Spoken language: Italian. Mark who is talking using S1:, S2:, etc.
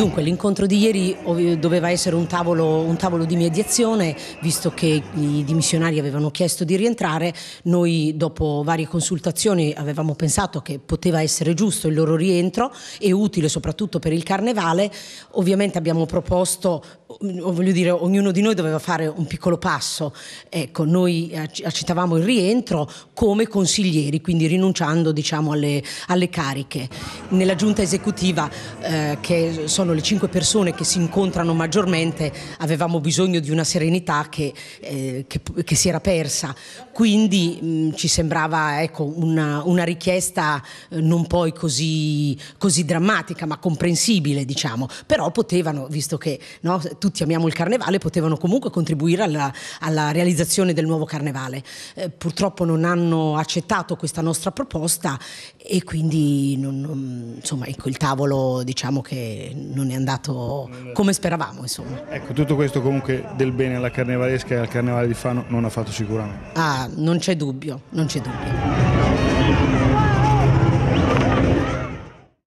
S1: Dunque l'incontro di ieri doveva essere un tavolo, un tavolo, di mediazione, visto che i dimissionari avevano chiesto di rientrare, noi dopo varie consultazioni avevamo pensato che poteva essere giusto il loro rientro e utile soprattutto per il carnevale, ovviamente abbiamo proposto voglio dire, ognuno di noi doveva fare un piccolo passo. Ecco, noi eh, accettavamo il rientro come consiglieri, quindi rinunciando diciamo, alle, alle, cariche. Nella giunta esecutiva, eh, che sono le cinque persone che si incontrano maggiormente, avevamo bisogno di una serenità che, eh, che, che si era persa. Quindi mh, ci sembrava ecco, una, una, richiesta eh, non poi così, così, drammatica, ma comprensibile, diciamo. Però potevano, visto che no, tutti amiamo il carnevale, potevano comunque contribuire alla, alla realizzazione del nuovo carnevale. Eh, purtroppo non hanno accettato questa nostra proposta e quindi non, non, insomma, ecco, il tavolo diciamo che non è andato come speravamo. Insomma.
S2: Ecco, tutto questo comunque del bene alla carnevalesca e al carnevale di Fano non ha fatto sicuramente.
S1: Ah, non c'è dubbio, non c'è dubbio.